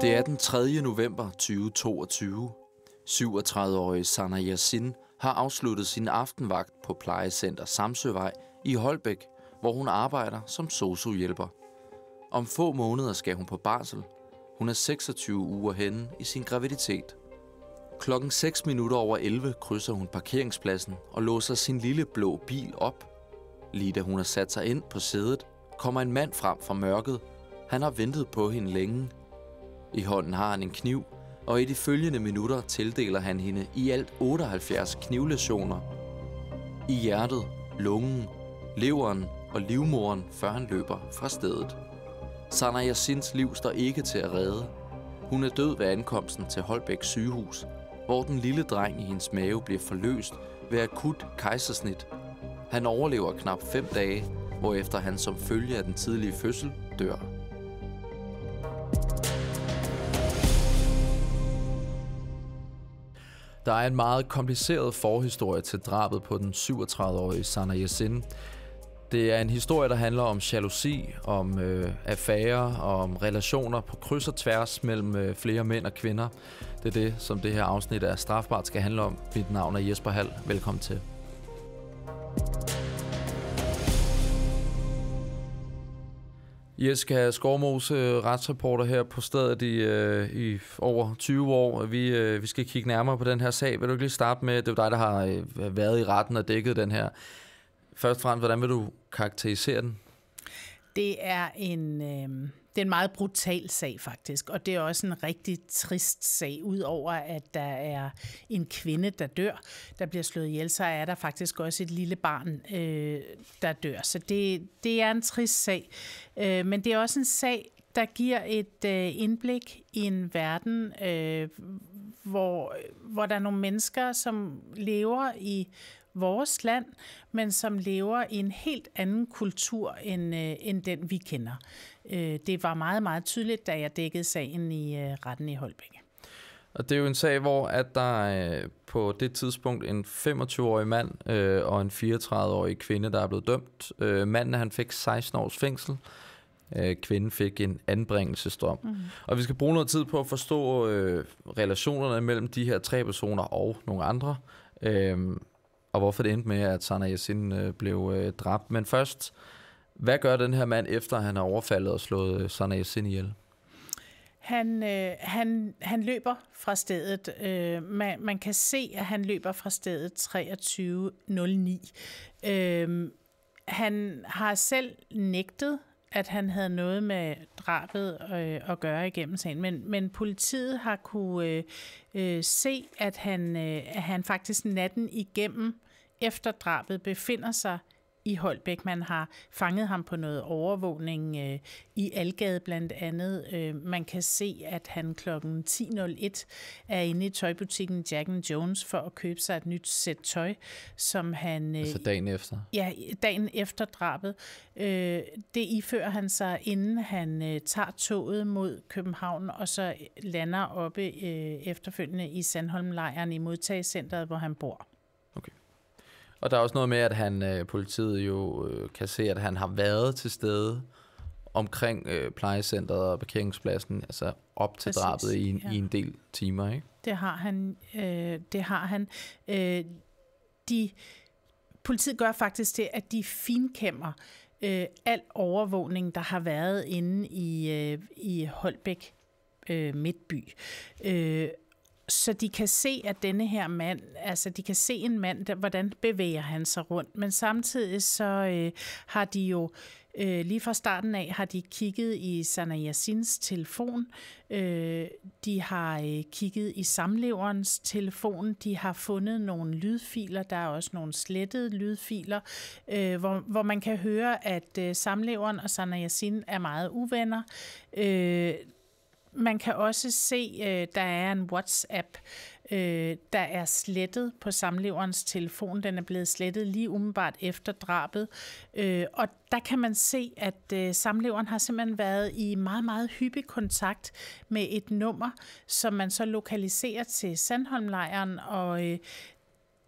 Det er den 3. november 2022. 37-årige Sana Yassin har afsluttet sin aftenvagt på plejecenter Samsøvej i Holbæk, hvor hun arbejder som sosuhjælper. Om få måneder skal hun på barsel. Hun er 26 uger henne i sin graviditet. Klokken 6 minutter over 11 krydser hun parkeringspladsen og låser sin lille blå bil op. Lige da hun har sat sig ind på sædet, kommer en mand frem fra mørket. Han har ventet på hende længe i hånden har han en kniv, og i de følgende minutter tildeler han hende i alt 78 knivlæsioner. I hjertet, lungen, leveren og livmoren, før han løber fra stedet. Sanna Yassins liv står ikke til at redde. Hun er død ved ankomsten til Holbæk sygehus, hvor den lille dreng i hendes mave bliver forløst ved akut kejsersnit. Han overlever knap fem dage, hvorefter han som følge af den tidlige fødsel dør. Der er en meget kompliceret forhistorie til drabet på den 37-årige Sana Yassin. Det er en historie, der handler om jalousi, om øh, affærer og om relationer på kryds og tværs mellem øh, flere mænd og kvinder. Det er det, som det her afsnit af Strafbart skal handle om. Mit navn er Jesper Hall. Velkommen til. thank you Jeske Skormose, øh, retsreporter her på stedet i, øh, i over 20 år. Vi, øh, vi skal kigge nærmere på den her sag. Vil du ikke lige starte med, det er dig, der har øh, været i retten og dækket den her. Først og fremmest, hvordan vil du karakterisere den? Det er en... Øh det er en meget brutal sag faktisk, og det er også en rigtig trist sag, udover at der er en kvinde, der dør, der bliver slået ihjel, så er der faktisk også et lille barn, øh, der dør. Så det, det er en trist sag, øh, men det er også en sag, der giver et øh, indblik i en verden, øh, hvor, hvor der er nogle mennesker, som lever i vores land, men som lever i en helt anden kultur end, øh, end den, vi kender. Øh, det var meget, meget tydeligt, da jeg dækkede sagen i øh, retten i Holbæk. Og det er jo en sag, hvor at der øh, på det tidspunkt en 25-årig mand øh, og en 34-årig kvinde, der er blevet dømt. Øh, manden han fik 16 års fængsel. Øh, kvinden fik en anbringelsesdom. Mm. Og vi skal bruge noget tid på at forstå øh, relationerne mellem de her tre personer og nogle andre. Øh, og hvorfor det endte med, at Sana Yassin øh, blev øh, dræbt. Men først, hvad gør den her mand, efter han har overfaldet og slået øh, Sana Yassin ihjel? Han, øh, han, han løber fra stedet. Øh, man, man kan se, at han løber fra stedet 23.09. Øh, han har selv nægtet at han havde noget med drabet øh, at gøre igennem sagen, men, men politiet har kunne øh, øh, se, at han, øh, at han faktisk natten igennem efter drabet befinder sig i Holbæk. Man har fanget ham på noget overvågning øh, i Algade blandt andet. Øh, man kan se, at han kl. 10.01 er inde i tøjbutikken Jack and Jones for at købe sig et nyt sæt tøj, som han... Øh, altså dagen efter? Ja, dagen efter drabet. Øh, det ifører han sig, inden han øh, tager toget mod København, og så lander oppe øh, efterfølgende i Sandholmlejren i modtagecentret, hvor han bor. Og der er også noget med, at han øh, politiet jo øh, kan se, at han har været til stede omkring øh, plejecentret og parkeringspladsen, altså op til Præcis, drabet i en, ja. i en del timer, ikke? Det har han. Øh, det har han. Øh, de, politiet gør faktisk det, at de finkæmmer øh, al overvågning, der har været inde i, øh, i Holbæk øh, Midtby. Øh, så de kan se, at denne her mand, altså de kan se en mand, der, hvordan bevæger han sig rundt. Men samtidig så øh, har de jo øh, lige fra starten af har de kigget i Sana Yassins telefon, øh, de har øh, kigget i samleverens telefon, de har fundet nogle lydfiler, der er også nogle slettede lydfiler, øh, hvor, hvor man kan høre, at øh, samleveren og Sana Yassin er meget uvenner. Øh, man kan også se, at øh, der er en WhatsApp, øh, der er slettet på samleverens telefon. Den er blevet slettet lige umiddelbart efter drabet. Øh, og der kan man se, at samleveren har simpelthen været i meget, meget hyppig kontakt med et nummer, som man så lokaliserer til Sandholmlejren. Og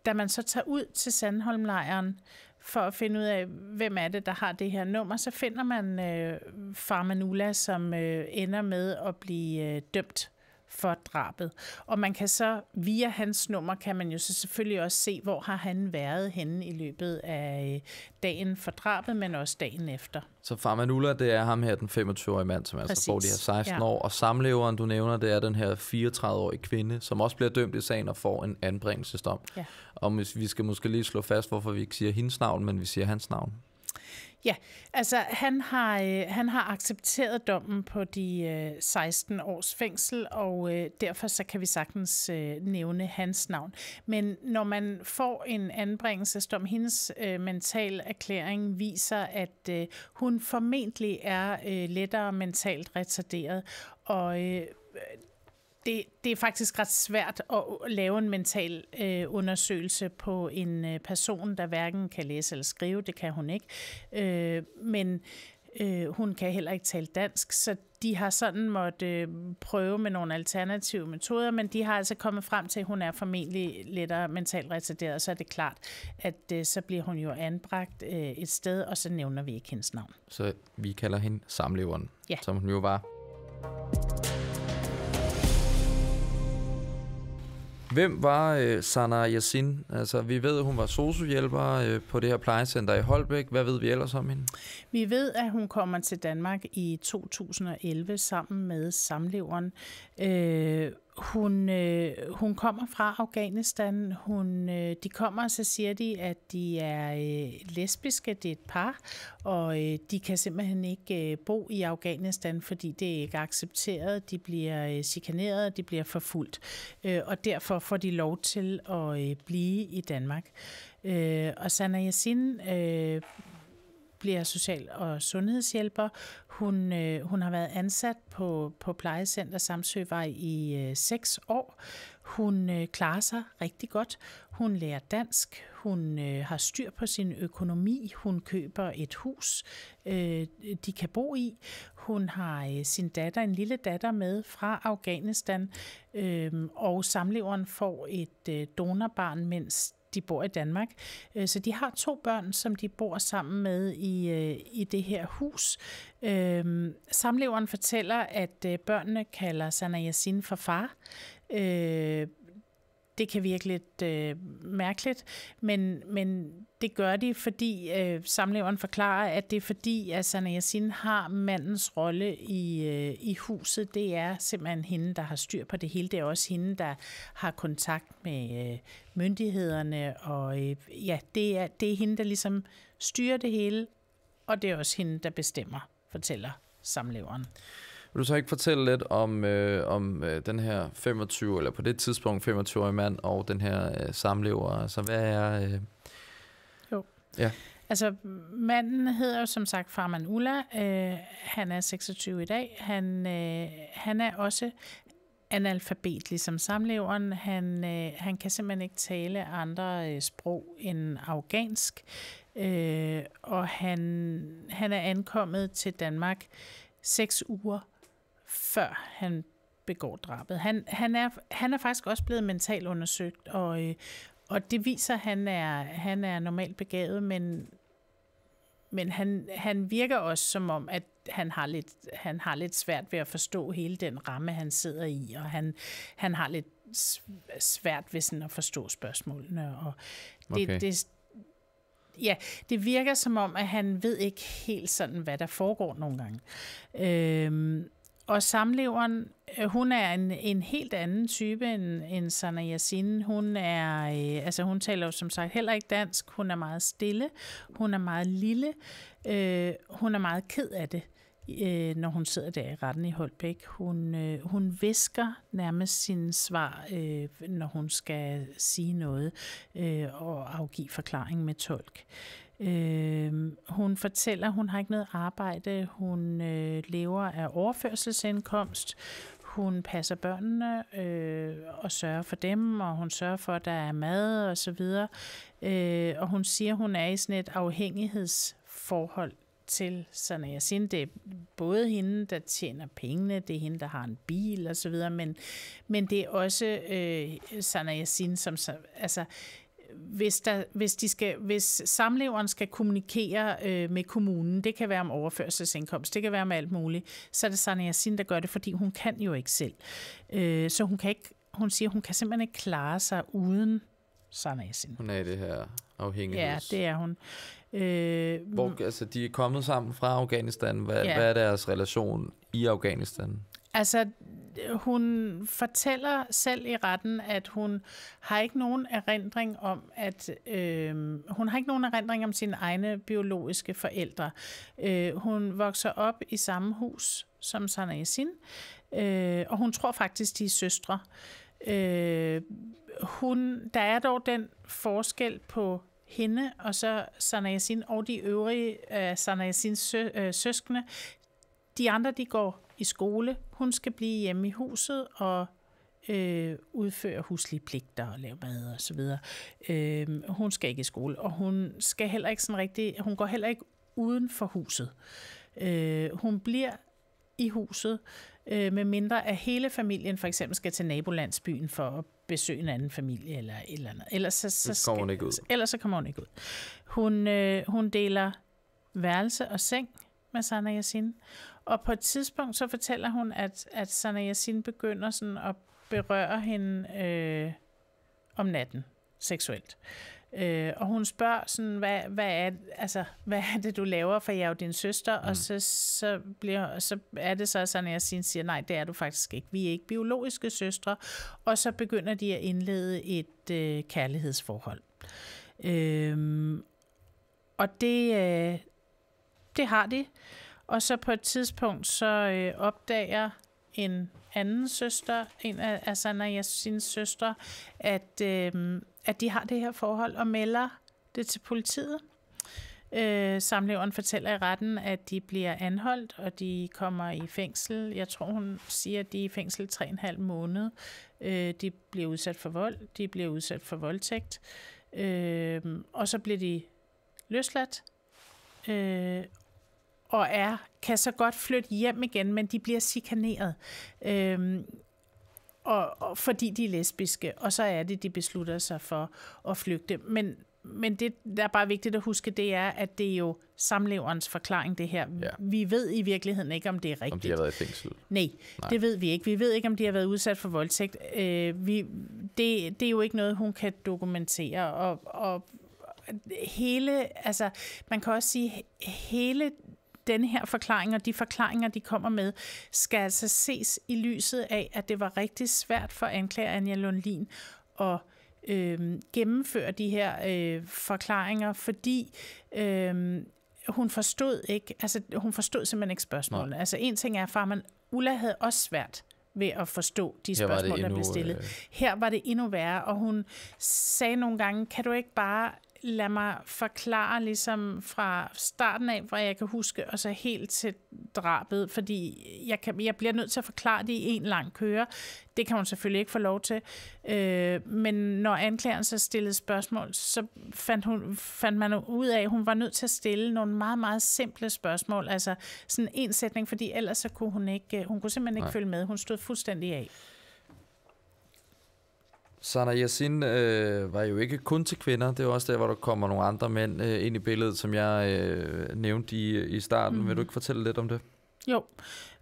da man så tager ud til Sandholmlejren, for at finde ud af, hvem er det, der har det her nummer, så finder man øh, Farmanula, som øh, ender med at blive øh, dømt for drabet. Og man kan så, via hans nummer, kan man jo så selvfølgelig også se, hvor har han været henne i løbet af øh, dagen for drabet, men også dagen efter. Så Farmanula, det er ham her, den 25-årige mand, som Præcis. altså får de her 16 ja. år, og samleveren, du nævner, det er den her 34-årige kvinde, som også bliver dømt i sagen og får en anbringelsesdom. Ja. Og vi skal måske lige slå fast, hvorfor vi ikke siger hendes navn, men vi siger hans navn. Ja, altså han har, øh, han har accepteret dommen på de øh, 16 års fængsel, og øh, derfor så kan vi sagtens øh, nævne hans navn. Men når man får en anbringelsesdom, hendes øh, mental erklæring viser, at øh, hun formentlig er øh, lettere mentalt retarderet, og øh, det, det er faktisk ret svært at lave en mental øh, undersøgelse på en øh, person, der hverken kan læse eller skrive. Det kan hun ikke. Øh, men øh, hun kan heller ikke tale dansk, så de har sådan måtte øh, prøve med nogle alternative metoder, men de har altså kommet frem til, at hun er formentlig lettere mentalt retarderet, så er det klart, at øh, så bliver hun jo anbragt øh, et sted, og så nævner vi ikke hendes navn. Så vi kalder hende samleveren, ja. som hun jo var. Hvem var øh, Sana Yassin? Altså, vi ved, at hun var sociohjælper øh, på det her plejecenter i Holbæk. Hvad ved vi ellers om hende? Vi ved, at hun kommer til Danmark i 2011 sammen med samleveren. Øh, hun, øh, hun kommer fra Afghanistan. Hun, øh, de kommer, og så siger de, at de er øh, lesbiske, det er et par, og øh, de kan simpelthen ikke øh, bo i Afghanistan, fordi det er ikke accepteret. De bliver øh, chikaneret, de bliver forfulgt, øh, og derfor får de lov til at øh, blive i Danmark. Øh, og Sanna Yassin øh, bliver social- og sundhedshjælper. Hun, øh, hun har været ansat på, på plejecenter Samsøvej i øh, seks år. Hun øh, klarer sig rigtig godt. Hun lærer dansk. Hun øh, har styr på sin økonomi. Hun køber et hus, øh, de kan bo i. Hun har øh, sin datter, en lille datter, med fra Afghanistan. Øh, og samleveren får et øh, donorbarn, mens de bor i Danmark. Øh, så de har to børn, som de bor sammen med i, øh, i det her hus. Øh, samleveren fortæller, at børnene kalder Sanna Yassin for far. Det kan virke lidt mærkeligt, men, men det gør de, fordi øh, samleveren forklarer, at det er fordi, at Sanaa Yassin har mandens rolle i, øh, i huset. Det er simpelthen hende, der har styr på det hele. Det er også hende, der har kontakt med øh, myndighederne. Og øh, ja, det er, det er hende, der ligesom styrer det hele, og det er også hende, der bestemmer, fortæller samleveren. Vil du så ikke fortælle lidt om, øh, om øh, den her 25, eller på det tidspunkt 25-årige mand og den her øh, samlever? Altså, hvad er, øh, Ja. Altså, manden hedder jo som sagt Farman Ulla. Øh, han er 26 i dag. Han, øh, han er også analfabet, ligesom samleveren. Han, øh, han kan simpelthen ikke tale andre øh, sprog end afghansk. Øh, og han, han er ankommet til Danmark seks uger før han begår drabet. Han, han, er, han er faktisk også blevet mentalt undersøgt, og, øh, og det viser, at han er, han er normalt begavet, men, men han, han virker også som om, at han har, lidt, han har lidt svært ved at forstå hele den ramme, han sidder i, og han, han har lidt svært ved sådan at forstå spørgsmålene. Og det, okay. det, ja, det virker som om, at han ved ikke helt sådan, hvad der foregår nogle gange. Øhm, og samleveren, øh, hun er en, en helt anden type end, end Sana Yasin. Hun, er, øh, altså hun taler jo som sagt heller ikke dansk. Hun er meget stille. Hun er meget lille. Øh, hun er meget ked af det, øh, når hun sidder der i retten i Holbæk. Hun, øh, hun visker nærmest sine svar, øh, når hun skal sige noget øh, og afgive forklaring med tolk. Øh, Øh, hun fortæller, hun har ikke noget arbejde, hun øh, lever af overførselsindkomst, hun passer børnene øh, og sørger for dem, og hun sørger for, at der er mad og så videre. Øh, og hun siger, hun er i sådan et afhængighedsforhold til Sanaya Det er både hende, der tjener pengene, det er hende, der har en bil og så videre, men, men det er også øh, Sanaya som altså, hvis, der, hvis, de skal, hvis samleveren skal kommunikere øh, med kommunen, det kan være om overførselsindkomst, det kan være med alt muligt, så er det Sanne Yassin, der gør det, fordi hun kan jo ikke selv. Øh, så hun, kan ikke, hun siger, hun kan simpelthen ikke klare sig uden Sanne Yassin. Hun er i det her afhængighed. Ja, det er hun. Øh, Hvor, altså, de er kommet sammen fra Afghanistan. Hvad, ja. hvad er deres relation i Afghanistan? Altså, hun fortæller selv i retten, at hun har ikke nogen erindring om, at øh, hun har ikke nogen erindring om sine egne biologiske forældre. Øh, hun vokser op i samme hus som Sana Yasin, øh, og hun tror faktisk, de er søstre. Øh, hun, der er dog den forskel på hende og så Sana Yasin og de øvrige øh, Sana Yasins sø, øh, søskende. De andre, de går i skole, hun skal blive hjemme i huset og øh, udføre huslige pligter og lave mad og så videre. Øh, hun skal ikke i skole, og hun skal heller ikke sådan rigtig, hun går heller ikke uden for huset. Øh, hun bliver i huset, øh, med mindre at hele familien for eksempel skal til nabolandsbyen for at besøge en anden familie eller et eller andet. Ellers så, så, så kommer hun ikke ud. Ellers så kommer hun ikke ud. Hun, øh, hun deler værelse og seng med Sana Yasin. Og på et tidspunkt, så fortæller hun, at, at Sana Yassin begynder sådan at berøre hende øh, om natten seksuelt. Øh, og hun spørger sådan, hvad, hvad, er, altså, hvad er det, du laver, for jeg er jo din søster, mm. og så, så, bliver, så er det så at Sana Yasin siger, nej, det er du faktisk ikke. Vi er ikke biologiske søstre. Og så begynder de at indlede et øh, kærlighedsforhold. Øh, og det, øh, det har de. Og så på et tidspunkt, så øh, opdager en anden søster, en af Asana altså sin søster, at, øh, at de har det her forhold og melder det til politiet. Øh, samleveren fortæller i retten, at de bliver anholdt, og de kommer i fængsel. Jeg tror, hun siger, at de er i fængsel 3,5 måned. Øh, de bliver udsat for vold, de bliver udsat for voldtægt, øh, og så bliver de løsladt. Øh, og er, kan så godt flytte hjem igen, men de bliver sikaneret, Øhm, og, og fordi de er lesbiske, og så er det, de beslutter sig for at flygte. Men, men det, der er bare vigtigt at huske, det er, at det er jo samleverens forklaring, det her. Ja. Vi ved i virkeligheden ikke, om det er rigtigt. Om de har været i fængsel. Nej, Nej, det ved vi ikke. Vi ved ikke, om de har været udsat for voldtægt. Øh, vi, det, det er jo ikke noget, hun kan dokumentere. Og, og hele, altså, man kan også sige, hele den her forklaring og de forklaringer, de kommer med, skal altså ses i lyset af, at det var rigtig svært for anklager Anja Lundlin at øh, gennemføre de her øh, forklaringer, fordi øh, hun forstod ikke, altså hun forstod simpelthen ikke spørgsmålene. Altså en ting er, at man Ulla havde også svært ved at forstå de spørgsmål, endnu, der blev stillet. Øh, her var det endnu værre, og hun sagde nogle gange, kan du ikke bare lad mig forklare ligesom fra starten af, hvor jeg kan huske, og så helt til drabet, fordi jeg, kan, jeg bliver nødt til at forklare det i en lang køre. Det kan hun selvfølgelig ikke få lov til. Øh, men når anklageren så stillede spørgsmål, så fandt, hun, fandt man ud af, at hun var nødt til at stille nogle meget, meget simple spørgsmål. Altså sådan en sætning, fordi ellers så kunne hun ikke, hun kunne simpelthen ikke Nej. følge med. Hun stod fuldstændig af. Sana Yassin øh, var jo ikke kun til kvinder. Det er også der, hvor der kommer nogle andre mænd øh, ind i billedet, som jeg øh, nævnte i, i starten. Mm-hmm. Vil mhm. du ikke fortælle lidt om det? Jo.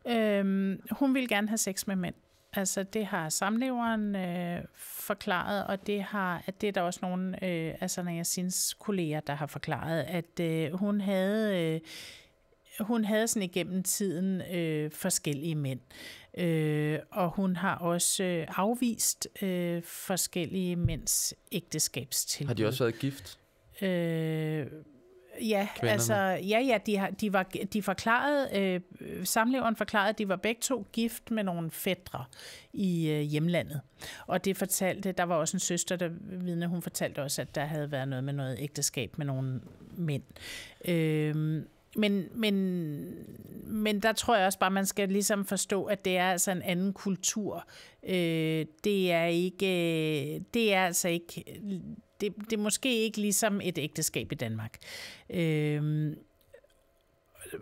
Øhm, hun ville gerne have sex med mænd. Altså det har samleveren øh, forklaret, og det har at det er der også nogle øh, altså Sana Yassins kolleger der har forklaret, at øh, hun havde øh, hun havde sådan igennem tiden øh, forskellige mænd. Øh, Øh, og hun har også øh, afvist øh, forskellige mænds ægteskabstil. Har de også været gift? Øh, ja, Kvinderne. altså, ja, ja, de, har, de, var, de forklarede, øh, samleveren forklarede, at de var begge to gift med nogle fædre i øh, hjemlandet. Og det fortalte, der var også en søster, der vidne, hun fortalte også, at der havde været noget med noget ægteskab med nogle mænd. Øh, men, men, men der tror jeg også bare, man skal ligesom forstå, at det er altså en anden kultur. Øh, det er ikke, øh, det er altså ikke, det, det er måske ikke ligesom et ægteskab i Danmark. Øh,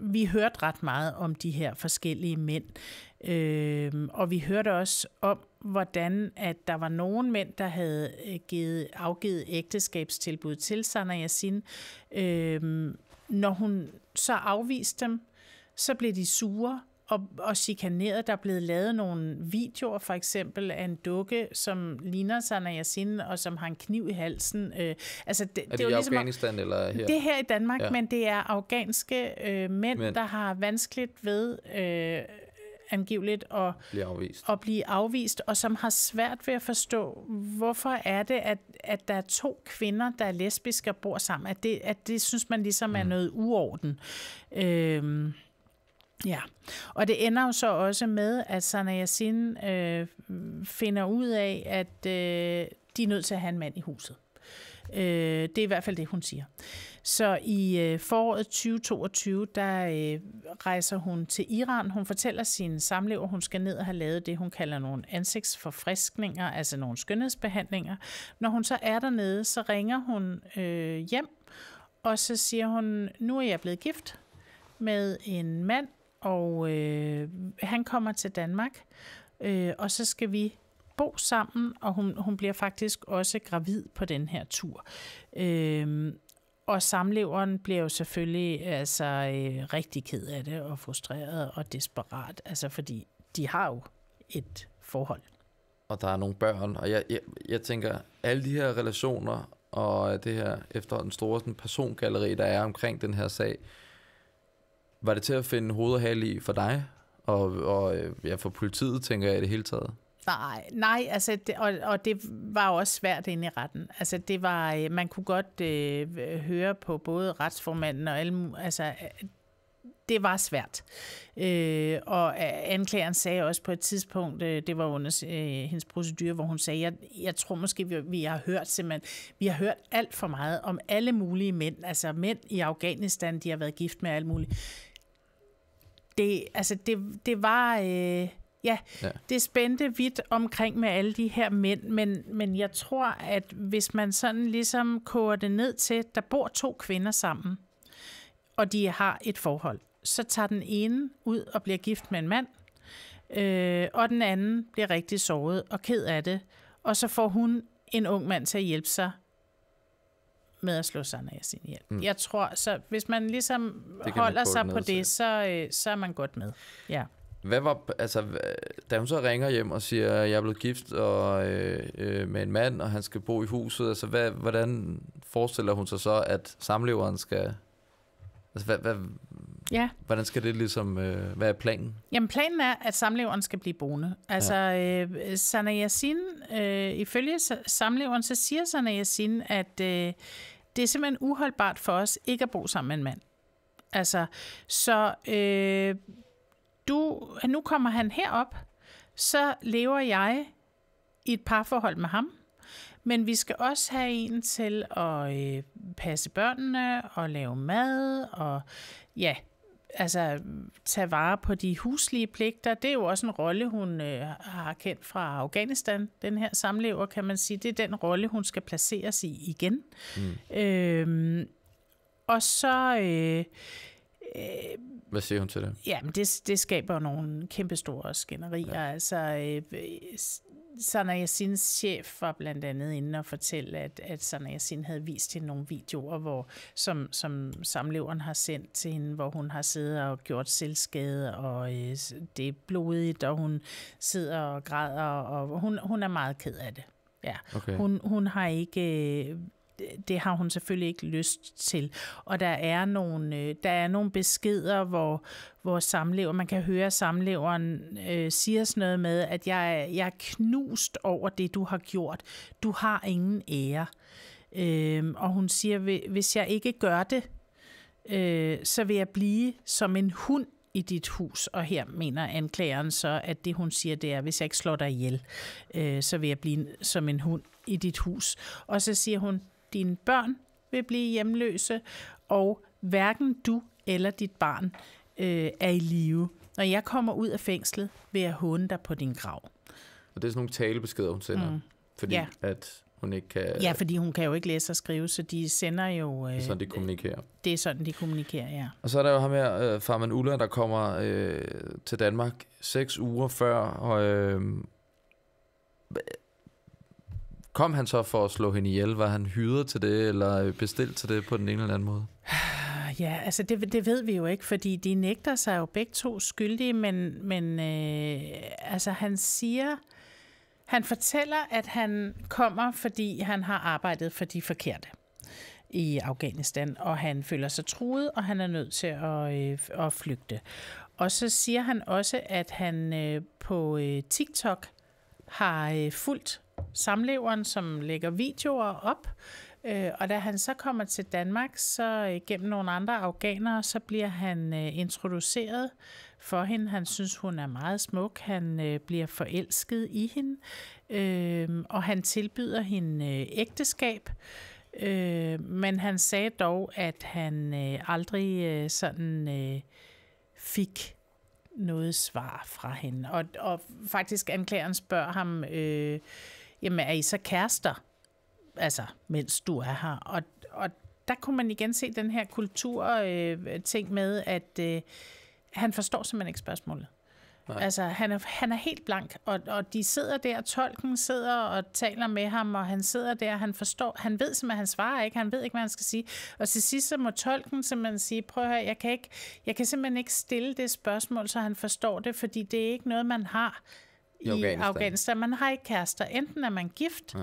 vi hørte ret meget om de her forskellige mænd, øh, og vi hørte også om, hvordan at der var nogen mænd, der havde øh, givet, afgivet ægteskabstilbud til Sanna Yasin, øh, når hun så afvist dem, så blev de sure og, og chikaneret. Der er blevet lavet nogle videoer, for eksempel af en dukke, som ligner Sanaa Yasin, og som har en kniv i halsen. Øh, altså, det, er det, det er i Afghanistan, ligesom, Afghanistan eller her? Det er her i Danmark, ja. men det er afghanske øh, mænd, men. der har vanskeligt ved... Øh, angiveligt at blive afvist. at blive afvist, og som har svært ved at forstå, hvorfor er det, at, at der er to kvinder, der er lesbiske og bor sammen. At det, at det synes man ligesom er mm. noget uorden. Øhm, Ja, og det ender jo så også med, at Sana Yassin øh, finder ud af, at øh, de er nødt til at have en mand i huset. Øh, det er i hvert fald det, hun siger. Så i øh, foråret 2022, der øh, rejser hun til Iran. Hun fortæller sin samlever, hun skal ned og have lavet det, hun kalder nogle ansigtsforfriskninger, altså nogle skønhedsbehandlinger. Når hun så er dernede, så ringer hun øh, hjem, og så siger hun, nu er jeg blevet gift med en mand, og øh, han kommer til Danmark, øh, og så skal vi bo sammen, og hun, hun bliver faktisk også gravid på den her tur. Øhm, og samleveren bliver jo selvfølgelig altså, øh, rigtig ked af det, og frustreret og desperat, altså fordi de har jo et forhold. Og der er nogle børn, og jeg, jeg, jeg tænker, alle de her relationer og det her den store sådan, persongalleri, der er omkring den her sag, var det til at finde hoved og hale i for dig? Og, og øh, ja, for politiet, tænker jeg i det hele taget? Nej, nej altså, det, og, og det var også svært inde i retten. Altså, det var, øh, man kunne godt øh, høre på både retsformanden og alle, altså, øh, det var svært. Øh, og øh, anklageren sagde også på et tidspunkt, øh, det var under øh, hendes procedur, hvor hun sagde, jeg, jeg tror måske, vi, vi har hørt simpelthen, vi har hørt alt for meget om alle mulige mænd, altså mænd i Afghanistan, de har været gift med alt muligt. Det, altså, det, det var... Øh, Ja, ja, det spændte vidt omkring med alle de her mænd, men, men jeg tror, at hvis man sådan ligesom koger det ned til, der bor to kvinder sammen, og de har et forhold, så tager den ene ud og bliver gift med en mand, øh, og den anden bliver rigtig såret og ked af det, og så får hun en ung mand til at hjælpe sig med at slå sig af sin hjælp. Mm. Jeg tror, så hvis man ligesom holder sig på det, så, øh, så er man godt med. Ja. Hvad var, altså, da hun så ringer hjem og siger, at jeg er blevet gift og, øh, øh, med en mand, og han skal bo i huset, altså, hvad, hvordan forestiller hun sig så, at samleveren skal... Altså, hvad, hvad, ja. hvordan skal det ligesom... Øh, hvad er planen? Jamen, planen er, at samleveren skal blive boende. Altså, ja. øh, Sana Yassin, øh, ifølge samleveren, så siger Sana Yassin, at øh, det er simpelthen uholdbart for os ikke at bo sammen med en mand. Altså, så... Øh, du, nu kommer han herop, så lever jeg i et parforhold med ham. Men vi skal også have en til at øh, passe børnene og lave mad og ja, altså tage vare på de huslige pligter. Det er jo også en rolle, hun øh, har kendt fra Afghanistan, den her samlever, kan man sige. Det er den rolle, hun skal placeres i igen. Mm. Øh, og så... Øh, øh, hvad siger hun til det? Jamen, det, det skaber nogle kæmpestore skænderier. Ja. Altså, øh, Sanna Yassins chef var blandt andet inde og fortælle, at, at Sanna Yassin havde vist hende nogle videoer, hvor, som, som samleveren har sendt til hende, hvor hun har siddet og gjort selvskade, og øh, det er blodigt, og hun sidder og græder, og hun, hun er meget ked af det. Ja. Okay. Hun, hun har ikke øh, det har hun selvfølgelig ikke lyst til. Og der er nogle, øh, der er nogle beskeder, hvor, hvor samlever, man kan høre samleveren øh, siger sådan noget med, at jeg, jeg er knust over det, du har gjort. Du har ingen ære. Øh, og hun siger, hvis jeg ikke gør det, øh, så vil jeg blive som en hund i dit hus, og her mener anklageren så, at det hun siger, det er, hvis jeg ikke slår dig ihjel, øh, så vil jeg blive som en hund i dit hus. Og så siger hun, dine børn vil blive hjemløse, og hverken du eller dit barn øh, er i live. Når jeg kommer ud af fængslet, vil jeg håne dig på din grav. Og det er sådan nogle talebeskeder, hun sender. Mm. Fordi ja. at hun ikke kan... Ja, fordi hun kan jo ikke læse og skrive, så de sender jo... Øh, det er sådan, de øh, kommunikerer. Det er sådan, de kommunikerer, ja. Og så er der jo ham her, øh, Farman Ulla, der kommer øh, til Danmark seks uger før, og... Øh, kom han så for at slå hende ihjel? Var han hyret til det, eller bestilt til det på den ene eller anden måde? Ja, altså det, det ved vi jo ikke, fordi de nægter sig jo begge to skyldige, men, men øh, altså han siger, han fortæller, at han kommer, fordi han har arbejdet for de forkerte i Afghanistan, og han føler sig truet, og han er nødt til at, øh, at flygte. Og så siger han også, at han øh, på øh, TikTok har øh, fulgt samleveren, som lægger videoer op. Øh, og da han så kommer til Danmark, så øh, gennem nogle andre afghaner, så bliver han øh, introduceret for hende. Han synes, hun er meget smuk. Han bliver forelsket i hende, og han tilbyder hende ægteskab. men han sagde dog, at han aldrig sådan fik noget svar fra hende. Og, og faktisk anklageren spørger ham... Øh, jamen er I så kærester? Altså, mens du er her. Og, og der kunne man igen se den her kultur-ting øh, med, at øh, han forstår simpelthen ikke spørgsmålet. Nej. Altså, han er, han er helt blank, og, og de sidder der, tolken sidder og taler med ham, og han sidder der, han forstår, han ved simpelthen, han svarer ikke, han ved ikke, hvad han skal sige. Og til sidst så må tolken simpelthen sige, prøv at høre, jeg kan, ikke, jeg kan simpelthen ikke stille det spørgsmål, så han forstår det, fordi det er ikke noget, man har i, I Afghanistan. Afghanistan. Man har ikke kærester. Enten er man gift, ja.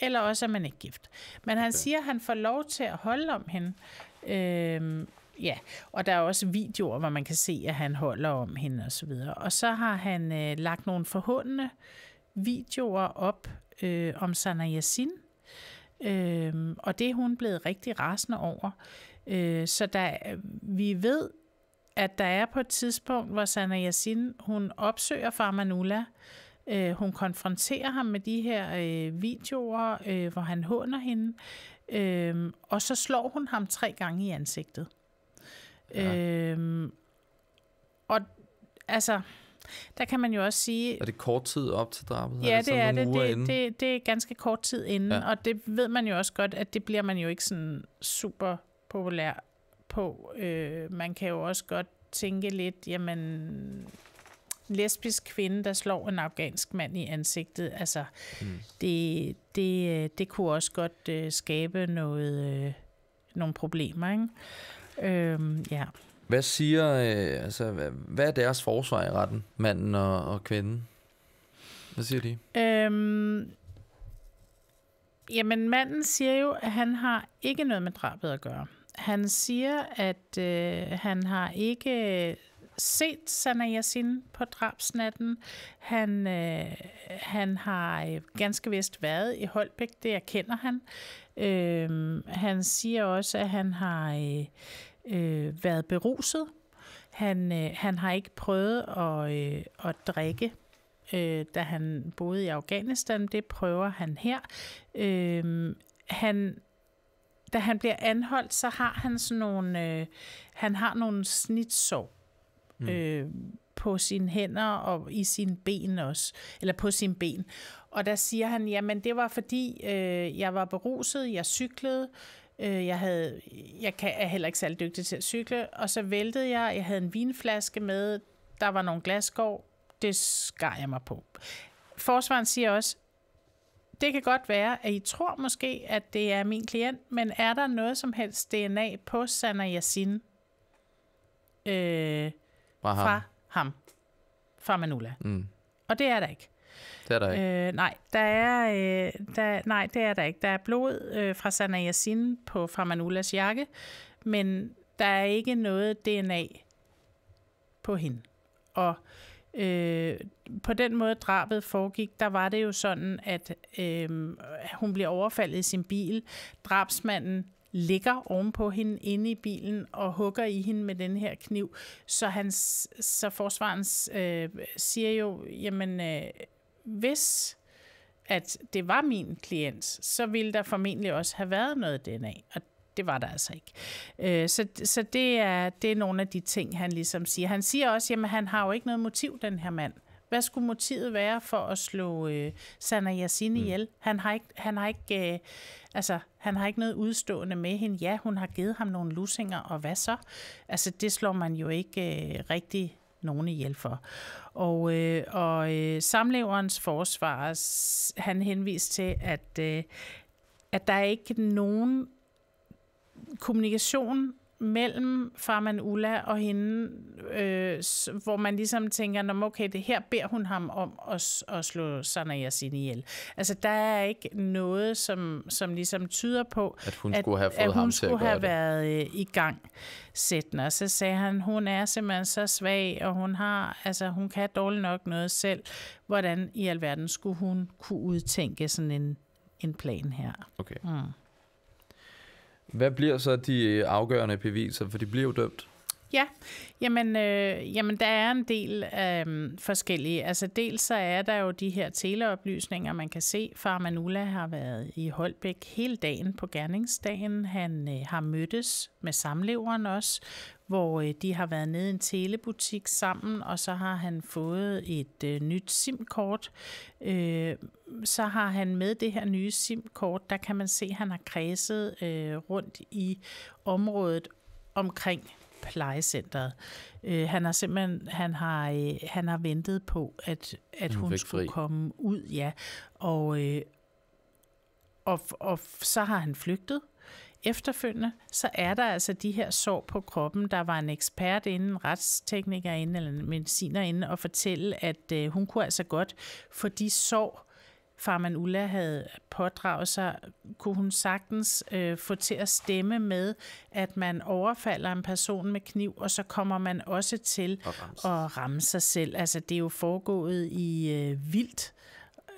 eller også er man ikke gift. Men han siger, at han får lov til at holde om hende. Øhm, ja, og der er også videoer, hvor man kan se, at han holder om hende og så videre. Og så har han øh, lagt nogle forhåndende videoer op øh, om Sana Yassin. Øhm, og det er hun blevet rigtig rasende over. Øh, så der, vi ved at der er på et tidspunkt, hvor Sanna Yassin, hun opsøger Farmanullah, øh, hun konfronterer ham med de her øh, videoer, øh, hvor han håner hende, øh, og så slår hun ham tre gange i ansigtet. Ja. Øh, og altså, der kan man jo også sige... Er det kort tid op til drabet? Ja, er det, det er det. Det, det. det er ganske kort tid inden, ja. og det ved man jo også godt, at det bliver man jo ikke sådan super populær på. Øh, man kan jo også godt tænke lidt, jamen lesbisk kvinde, der slår en afghansk mand i ansigtet, altså mm. det, det, det kunne også godt øh, skabe noget, øh, nogle problemer, ikke? Øh, ja. Hvad siger, øh, altså, hvad, hvad er deres forsvar i retten, manden og, og kvinden? Hvad siger de? Øhm, jamen, manden siger jo, at han har ikke noget med drabet at gøre. Han siger, at øh, han har ikke set Sana Yassin på drabsnatten. Han, øh, han har øh, ganske vist været i Holbæk, det erkender han. Øh, han siger også, at han har øh, øh, været beruset. Han, øh, han har ikke prøvet at, øh, at drikke øh, da han boede i Afghanistan. Det prøver han her. Øh, han da han bliver anholdt, så har han sådan nogle, øh, han har nogle snitsår mm. øh, på sine hænder og i sine ben også, eller på sine ben. Og der siger han, jamen det var fordi, øh, jeg var beruset, jeg cyklede, øh, jeg, havde, jeg kan, er heller ikke særlig dygtig til at cykle, og så væltede jeg, jeg havde en vinflaske med, der var nogle glasgård, det skar jeg mig på. Forsvaren siger også, det kan godt være, at I tror måske, at det er min klient, men er der noget som helst DNA på Sanna Yassin? Øh, fra ham. Fra ham. Fra Manula. Mm. Og det er der ikke. Det er der ikke. Øh, nej, der er, øh, der, nej, det er der ikke. Der er blod øh, fra Sanna Yassin på fra Manulas jakke, men der er ikke noget DNA på hende. Og Øh, på den måde drabet foregik, der var det jo sådan, at øh, hun bliver overfaldet i sin bil. Drabsmanden ligger ovenpå hende inde i bilen og hugger i hende med den her kniv. Så, hans, så forsvarens øh, siger jo, jamen øh, hvis at det var min klient, så ville der formentlig også have været noget DNA. Og det var der altså ikke. Øh, så så det, er, det er nogle af de ting, han ligesom siger. Han siger også, at han har jo ikke noget motiv, den her mand. Hvad skulle motivet være for at slå øh, Sanna Yassine mm. ihjel? Mm. Han har ikke, han har ikke, øh, altså, han har ikke noget udstående med hende. Ja, hun har givet ham nogle lusinger, og hvad så? Altså, det slår man jo ikke øh, rigtig nogen ihjel for. Og, øh, og øh, samleverens forsvar, han henviste til, at, øh, at der er ikke nogen kommunikation mellem farman Ulla og hende, øh, hvor man ligesom tænker, at okay, det her beder hun ham om at, at slå Sana Yasin ihjel. Altså, der er ikke noget, som, som ligesom tyder på, at hun at, skulle have, fået at hun ham skulle have været øh, i gang sættende. Og så sagde han, hun er simpelthen så svag, og hun har, altså, hun kan dårligt nok noget selv. Hvordan i alverden skulle hun kunne udtænke sådan en, en plan her? Okay. Mm. Hvad bliver så de afgørende beviser? For de bliver jo dømt. Ja, jamen, øh, jamen der er en del øh, forskellige. Altså dels så er der jo de her teleoplysninger, man kan se. Far Manula har været i Holbæk hele dagen på gerningsdagen. Han øh, har mødtes med samleveren også hvor øh, de har været nede i en telebutik sammen, og så har han fået et øh, nyt SIM-kort. Øh, så har han med det her nye SIM-kort, der kan man se, at han har kredset øh, rundt i området omkring plejecentret. Øh, han har simpelthen han har, øh, han har ventet på, at, at hun, hun skulle komme ud, ja. Og, øh, og, og så har han flygtet efterfølgende, så er der altså de her sår på kroppen. Der var en ekspert inden, en retstekniker inden, eller en mediciner inde, og fortælle, at øh, hun kunne altså godt få de sår, Farman Ulla havde pådraget sig, kunne hun sagtens øh, få til at stemme med, at man overfalder en person med kniv, og så kommer man også til at ramme, at ramme sig selv. Altså, det er jo foregået i øh, vildt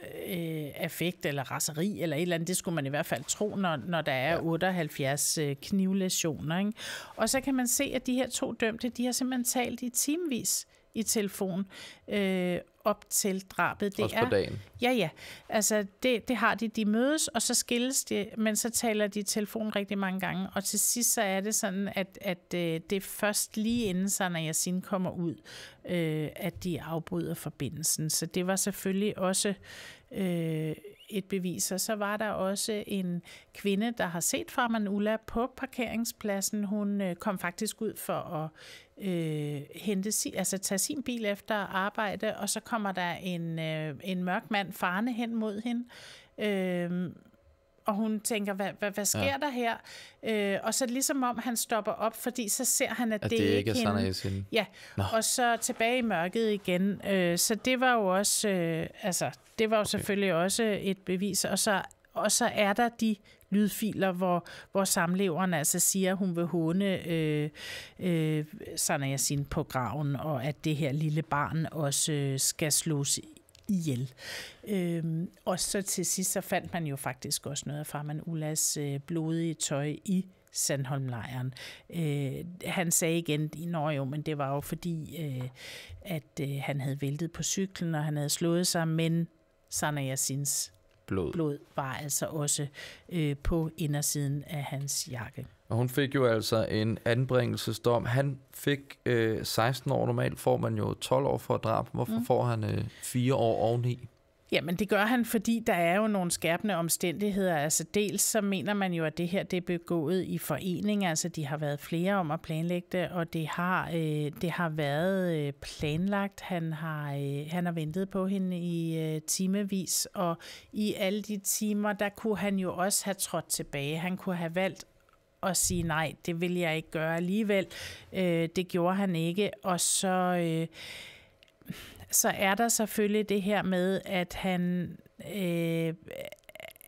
øh, affekt eller raseri eller et eller andet. Det skulle man i hvert fald tro, når, når der er 78 øh, knivlæsioner. Ikke? Og så kan man se, at de her to dømte, de har simpelthen talt i timevis i telefon. Øh, op til drabet. Det Også er, på dagen? Ja, ja. Altså, det, det har de. De mødes, og så skilles de, men så taler de i telefon rigtig mange gange. Og til sidst så er det sådan, at, at øh, det er først lige inden Sanna Yasin kommer ud, øh, at de afbryder forbindelsen. Så det var selvfølgelig også øh, et bevis. Og så var der også en kvinde, der har set Farman Ulla på parkeringspladsen. Hun øh, kom faktisk ud for at øh, hente si, altså tage sin bil efter arbejde, og så kommer der en, øh, en mørk mand farne hen mod hende. Øh, og hun tænker, hvad, hvad, hvad sker ja. der her? Øh, og så ligesom om han stopper op, fordi så ser han, at, at det, det ikke er hende. hende. Ja, Nå. og så tilbage i mørket igen. Øh, så det var jo også, øh, altså, det var jo okay. selvfølgelig også et bevis, og så, og så er der de lydfiler, hvor, hvor samleveren altså siger, at hun vil håne øh, øh, sin Yassin på graven, og at det her lille barn også øh, skal slås ihjel. Øhm, og så til sidst, så fandt man jo faktisk også noget af Farman Ullas øh, blodige tøj i Sandholmlejren. Øh, han sagde igen, at jo, men det var jo fordi, øh, at øh, han havde væltet på cyklen, og han havde slået sig, men Sanna Yassins blod. blod var altså også øh, på indersiden af hans jakke. Og hun fik jo altså en anbringelsesdom. Han fik øh, 16 år. Normalt får man jo 12 år for drab. Hvorfor mm. får han øh, 4 år oveni? Jamen det gør han, fordi der er jo nogle skærpende omstændigheder. Altså dels så mener man jo, at det her det er begået i forening, altså de har været flere om at planlægge det, og det har, øh, det har været øh, planlagt. Han har, øh, han har ventet på hende i øh, timevis, og i alle de timer, der kunne han jo også have trådt tilbage. Han kunne have valgt og sige nej, det vil jeg ikke gøre alligevel. Øh, det gjorde han ikke, og så... Øh, så er der selvfølgelig det her med, at han, øh,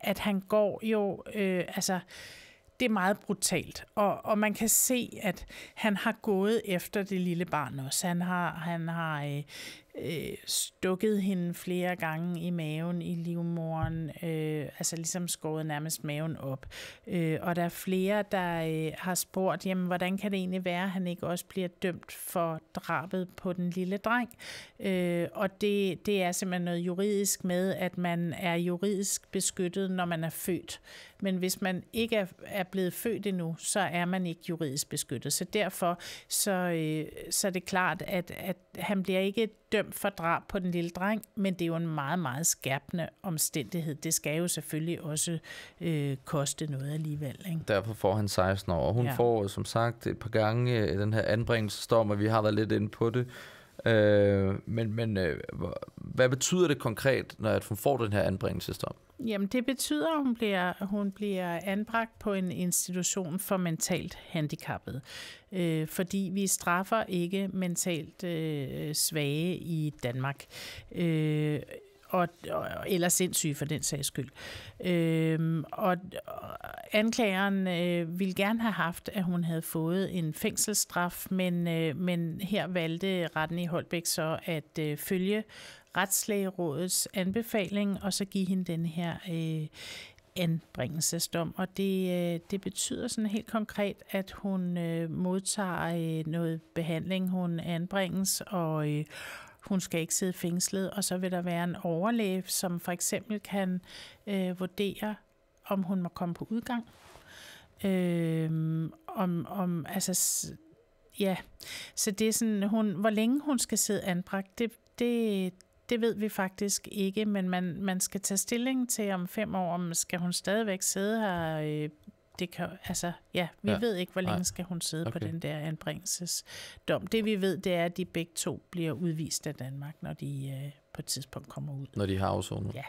at han går jo, øh, altså, det er meget brutalt, og, og man kan se, at han har gået efter det lille barn også. Han har, han har øh, øh, stukket hende flere gange i maven, i livmoren, øh, altså ligesom skåret nærmest maven op. Øh, og der er flere, der øh, har spurgt, jamen hvordan kan det egentlig være, at han ikke også bliver dømt for drabet på den lille dreng? Øh, og det, det er simpelthen noget juridisk med, at man er juridisk beskyttet, når man er født. Men hvis man ikke er, er blevet født endnu, så er man ikke juridisk beskyttet. Så derfor så, øh, så er det klart, at, at han bliver ikke dømt dømt for drab på den lille dreng, men det er jo en meget, meget skærpende omstændighed. Det skal jo selvfølgelig også øh, koste noget alligevel. Ikke? Derfor får han 16 år, og hun ja. får som sagt et par gange øh, den her anbringelsesdom, og vi har været lidt inde på det. Øh, men men øh, hvad betyder det konkret, når at hun får den her anbringelsesdom? Jamen det betyder, at hun bliver, hun bliver anbragt på en institution for mentalt handicappet. øh, fordi vi straffer ikke mentalt øh, svage i Danmark. Øh, og, og, eller sindssyge for den sags skyld. Øh, og, og anklageren øh, ville gerne have haft, at hun havde fået en fængselsstraf, men, øh, men her valgte retten i Holbæk så at øh, følge Retslægerådets anbefaling, og så give hende den her øh, anbringelsesdom. Og det, øh, det betyder sådan helt konkret, at hun øh, modtager øh, noget behandling, hun anbringes, og øh, hun skal ikke sidde fængslet, og så vil der være en overlæge, som for eksempel kan øh, vurdere, om hun må komme på udgang. Øh, om, om, altså, ja, så det er sådan, hun, hvor længe hun skal sidde anbragt, det, det, det ved vi faktisk ikke, men man, man skal tage stilling til om fem år, om skal hun stadigvæk sidde her. Øh, det kan, altså, ja, vi ja. ved ikke, hvor længe Nej. skal hun sidde okay. på den der anbringelsesdom. Det vi ved, det er, at de begge to bliver udvist af Danmark, når de øh, på et tidspunkt kommer ud. Når de har afsonet? Ja.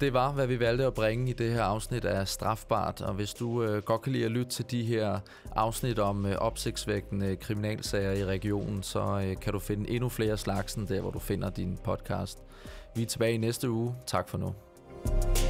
Det var, hvad vi valgte at bringe i det her afsnit af Strafbart, og hvis du øh, godt kan lide at lytte til de her afsnit om øh, opsigtsvækkende kriminalsager i regionen, så øh, kan du finde endnu flere slagsen der, hvor du finder din podcast. Vi er tilbage i næste uge. Tak for nu. thank you